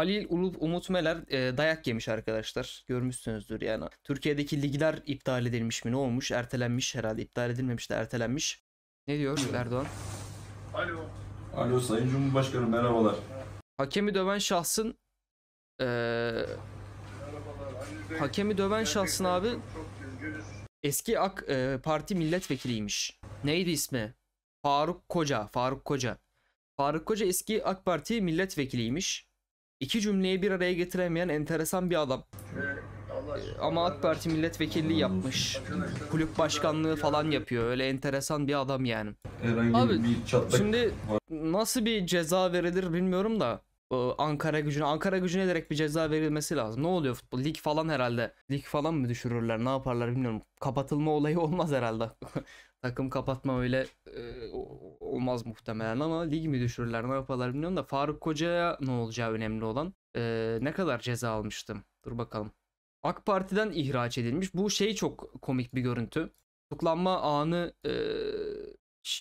Halil Umut Meler e, dayak yemiş arkadaşlar. Görmüşsünüzdür yani. Türkiye'deki ligler iptal edilmiş mi ne olmuş? Ertelenmiş herhalde. İptal edilmemiş de ertelenmiş. Ne diyor Erdoğan? Alo. Alo Sayın Cumhurbaşkanı merhabalar. Hakemi döven şahsın e, Hakemi döven şahsın abi eski AK e, Parti milletvekiliymiş. Neydi ismi? Faruk Koca. Faruk Koca. Faruk Koca eski AK Parti milletvekiliymiş iki cümleyi bir araya getiremeyen enteresan bir adam. Ama AK Parti milletvekilliği yapmış. Kulüp başkanlığı falan yapıyor. Öyle enteresan bir adam yani. Abi şimdi nasıl bir ceza verilir bilmiyorum da. Ankara gücüne Ankara gücüne direkt bir ceza verilmesi lazım. Ne oluyor futbol? Lig falan herhalde. Lig falan mı düşürürler? Ne yaparlar bilmiyorum. Kapatılma olayı olmaz herhalde. Takım kapatma öyle e, olmaz muhtemelen ama lig mi düşürürler ne yaparlar bilmiyorum da Faruk Koca'ya ne olacağı önemli olan. E, ne kadar ceza almıştım? Dur bakalım. AK Parti'den ihraç edilmiş. Bu şey çok komik bir görüntü. Tutuklanma anı e,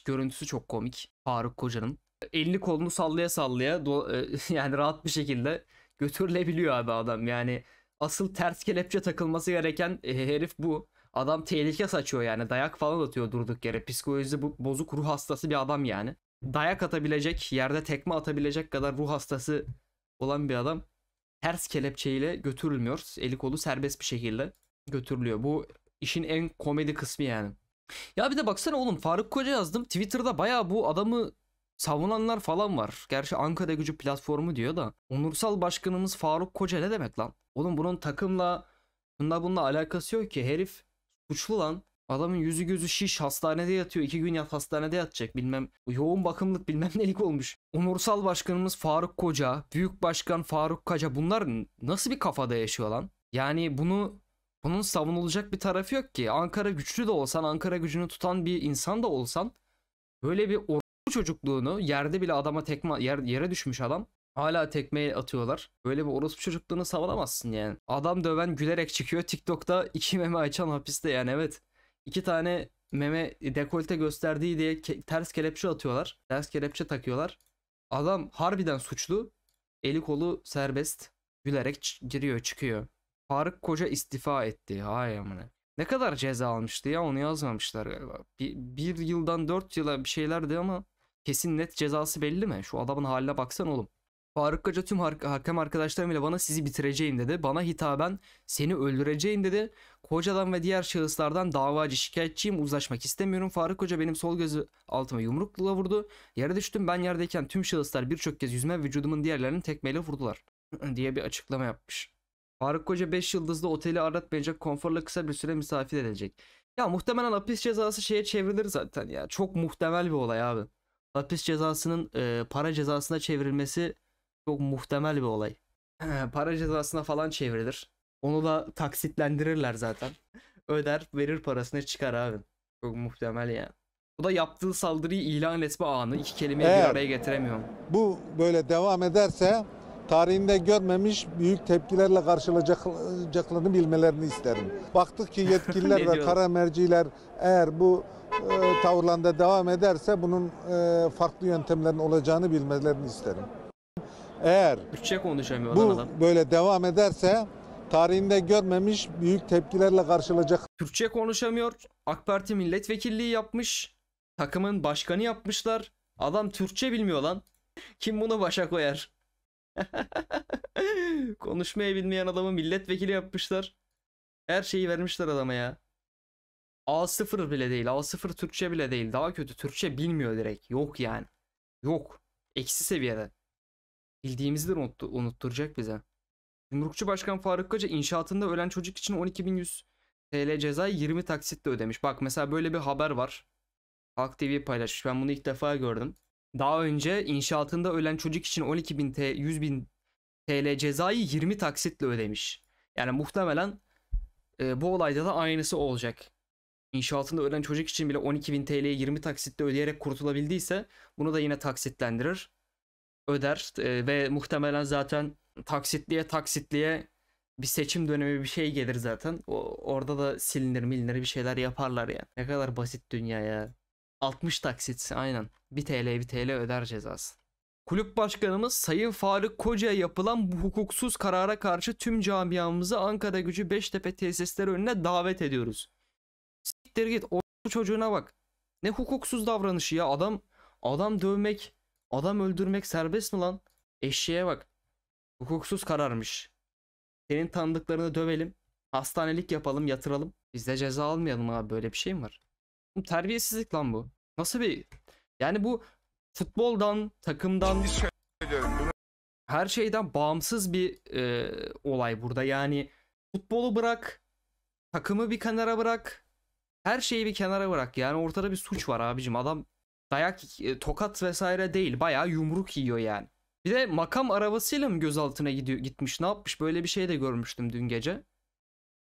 görüntüsü çok komik. Faruk Koca'nın. Elini kolunu sallaya sallaya do, e, yani rahat bir şekilde götürülebiliyor abi adam. Yani asıl ters kelepçe takılması gereken e, herif bu. Adam tehlike saçıyor yani. Dayak falan atıyor durduk yere. Psikolojisi bozuk ruh hastası bir adam yani. Dayak atabilecek, yerde tekme atabilecek kadar ruh hastası olan bir adam ters kelepçeyle götürülmüyor. Eli kolu serbest bir şekilde götürülüyor. Bu işin en komedi kısmı yani. Ya bir de baksana oğlum Faruk Koca yazdım. Twitter'da baya bu adamı savunanlar falan var. Gerçi Ankara Gücü platformu diyor da. Onursal başkanımız Faruk Koca ne demek lan? Oğlum bunun takımla bunda bununla alakası yok ki. Herif Suçlu lan. Adamın yüzü gözü şiş hastanede yatıyor. iki gün yat hastanede yatacak bilmem. Yoğun bakımlık bilmem nelik olmuş. Onursal başkanımız Faruk Koca, Büyük Başkan Faruk Kaca bunlar nasıl bir kafada yaşıyor lan? Yani bunu bunun savunulacak bir tarafı yok ki. Ankara güçlü de olsan, Ankara gücünü tutan bir insan da olsan böyle bir or çocukluğunu yerde bile adama tekme yer, yere düşmüş adam Hala tekme atıyorlar. Böyle bir orospu çocukluğunu savunamazsın yani. Adam döven gülerek çıkıyor. TikTok'ta iki meme açan hapiste yani evet. İki tane meme dekolte gösterdiği diye ke- ters kelepçe atıyorlar. Ters kelepçe takıyorlar. Adam harbiden suçlu. Eli kolu serbest. Gülerek giriyor çıkıyor. Faruk Koca istifa etti. Hay amına. Ne kadar ceza almıştı ya onu yazmamışlar galiba. Bir, bir yıldan dört yıla bir şeylerdi ama kesin net cezası belli mi? Şu adamın haline baksan oğlum. Faruk Hoca tüm hakem arkadaşlarımla bana sizi bitireceğim dedi. Bana hitaben seni öldüreceğim dedi. Kocadan ve diğer şahıslardan davacı şikayetçiyim uzlaşmak istemiyorum. Faruk Koca benim sol gözü altıma yumrukla vurdu. Yere düştüm ben yerdeyken tüm şahıslar birçok kez yüzme vücudumun diğerlerini tekmeyle vurdular diye bir açıklama yapmış. Faruk Koca 5 yıldızlı oteli aratmayacak konforla kısa bir süre misafir edilecek. Ya muhtemelen hapis cezası şeye çevrilir zaten ya. Çok muhtemel bir olay abi. Hapis cezasının e, para cezasına çevrilmesi çok muhtemel bir olay. para cezasına falan çevrilir. Onu da taksitlendirirler zaten. Öder verir parasını çıkar abi. Çok muhtemel yani. Bu da yaptığı saldırıyı ilan etme anı. iki kelimeyi Eğer bir araya getiremiyorum. Bu böyle devam ederse tarihinde görmemiş büyük tepkilerle karşılanacaklarını bilmelerini isterim. Baktık ki yetkililer ve kara merciler eğer bu e, tavırlarında devam ederse bunun e, farklı yöntemlerin olacağını bilmelerini isterim eğer bütçe konuşamıyor bu adam. böyle devam ederse tarihinde görmemiş büyük tepkilerle karşılayacak. Türkçe konuşamıyor. AK Parti milletvekilliği yapmış. Takımın başkanı yapmışlar. Adam Türkçe bilmiyor lan. Kim bunu başa koyar? Konuşmayı bilmeyen adamı milletvekili yapmışlar. Her şeyi vermişler adama ya. A0 bile değil. A0 Türkçe bile değil. Daha kötü Türkçe bilmiyor direkt. Yok yani. Yok. Eksi seviyede bildiğimizi de unuttu, unutturacak bize. Yumrukçu Başkan Faruk Koca inşaatında ölen çocuk için 12.100 TL cezayı 20 taksitle ödemiş. Bak mesela böyle bir haber var. Halk TV paylaşmış. Ben bunu ilk defa gördüm. Daha önce inşaatında ölen çocuk için 12.000 TL, 100.000 TL cezayı 20 taksitle ödemiş. Yani muhtemelen e, bu olayda da aynısı olacak. İnşaatında ölen çocuk için bile 12.000 TL'yi 20 taksitle ödeyerek kurtulabildiyse bunu da yine taksitlendirir öder e, ve muhtemelen zaten taksitliye taksitliye bir seçim dönemi bir şey gelir zaten. O, orada da silinir milinir bir şeyler yaparlar yani. Ne kadar basit dünya ya. 60 taksit aynen. 1 TL 1 TL öder cezası. Kulüp başkanımız Sayın Faruk Koca'ya yapılan bu hukuksuz karara karşı tüm camiamızı Ankara Gücü Beştepe tesisleri önüne davet ediyoruz. Siktir git o çocuğuna bak. Ne hukuksuz davranışı ya adam adam dövmek Adam öldürmek serbest mi lan? Eşeğe bak. Hukuksuz kararmış. Senin tanıdıklarını dövelim. Hastanelik yapalım yatıralım. Biz de ceza almayalım abi böyle bir şey mi var? terbiyesizlik lan bu. Nasıl bir... Yani bu futboldan, takımdan... Her şeyden bağımsız bir e, olay burada. Yani futbolu bırak, takımı bir kenara bırak, her şeyi bir kenara bırak. Yani ortada bir suç var abicim. Adam dayak, e, tokat vesaire değil. Bayağı yumruk yiyor yani. Bir de makam arabasıyla mı gözaltına gidiyor, gitmiş ne yapmış böyle bir şey de görmüştüm dün gece.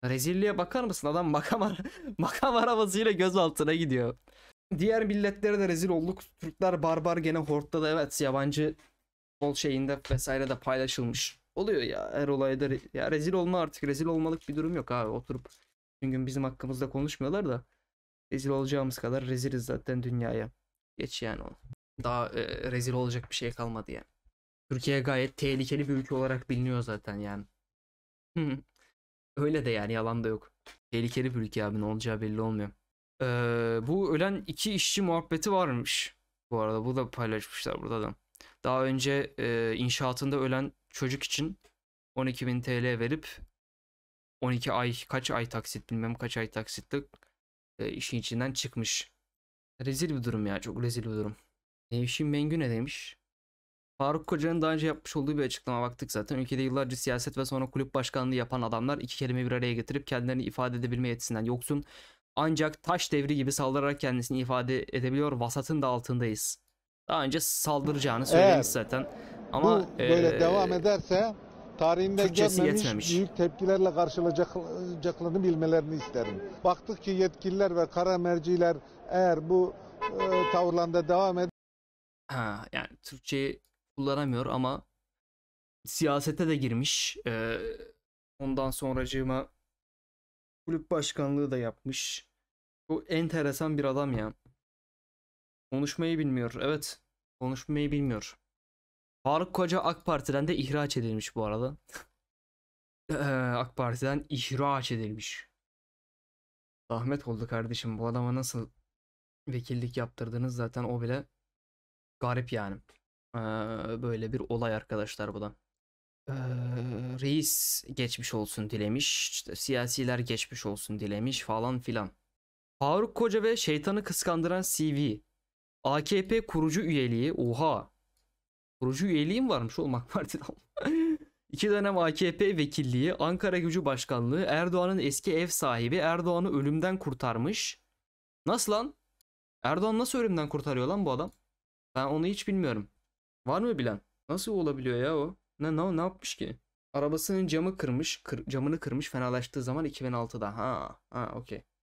Rezilliğe bakar mısın adam makam, ara makam arabasıyla gözaltına gidiyor. Diğer milletlere de rezil olduk. Türkler barbar gene hortta da evet yabancı bol şeyinde vesaire de paylaşılmış. Oluyor ya her olayda re ya rezil olma artık rezil olmalık bir durum yok abi oturup gün bizim hakkımızda konuşmuyorlar da rezil olacağımız kadar reziliz zaten dünyaya. Geç yani o Daha e, rezil olacak bir şey kalmadı yani. Türkiye gayet tehlikeli bir ülke olarak biliniyor zaten yani. Hmm. Öyle de yani yalan da yok. Tehlikeli bir ülke abi ne olacağı belli olmuyor. Ee, bu ölen iki işçi muhabbeti varmış. Bu arada bu da paylaşmışlar burada da. Daha önce e, inşaatında ölen çocuk için 12.000 TL verip 12 ay kaç ay taksit bilmem kaç ay taksitlik e, işin içinden çıkmış. Rezil bir durum ya. Çok rezil bir durum. Nevşin Mengü ne demiş? Faruk Koca'nın daha önce yapmış olduğu bir açıklama baktık zaten. Ülkede yıllarca siyaset ve sonra kulüp başkanlığı yapan adamlar iki kelime bir araya getirip kendilerini ifade edebilme yetisinden yoksun. Ancak taş devri gibi saldırarak kendisini ifade edebiliyor. Vasatın da altındayız. Daha önce saldıracağını söylemiş evet. zaten. Ama bu böyle e, devam ederse tarihinde Türkçesi görmemiş büyük tepkilerle karşılanacaklarını bilmelerini isterim. Baktık ki yetkililer ve kara merciler eğer bu e, tavırlarında devam eder, ha, yani Türkçe kullanamıyor ama siyasete de girmiş. Ee, ondan sonracığıma kulüp başkanlığı da yapmış. Bu enteresan bir adam ya. Konuşmayı bilmiyor. Evet. Konuşmayı bilmiyor. Faruk Koca AK Parti'den de ihraç edilmiş bu arada. AK Parti'den ihraç edilmiş. Ahmet oldu kardeşim. Bu adama nasıl vekillik yaptırdınız zaten o bile garip yani. Ee, böyle bir olay arkadaşlar bu da. Ee, reis geçmiş olsun dilemiş. İşte siyasiler geçmiş olsun dilemiş falan filan. Faruk Koca ve şeytanı kıskandıran CV. AKP kurucu üyeliği. Oha. Kurucu üyeliğim varmış olmak AK Parti'den. İki dönem AKP vekilliği, Ankara Gücü Başkanlığı, Erdoğan'ın eski ev sahibi Erdoğan'ı ölümden kurtarmış. Nasıl lan? Erdoğan nasıl ölümden kurtarıyor lan bu adam? Ben onu hiç bilmiyorum. Var mı bilen? Nasıl olabiliyor ya o? Ne, ne, ne yapmış ki? Arabasının camı kırmış, kır, camını kırmış fenalaştığı zaman 2006'da. Ha, ha okey.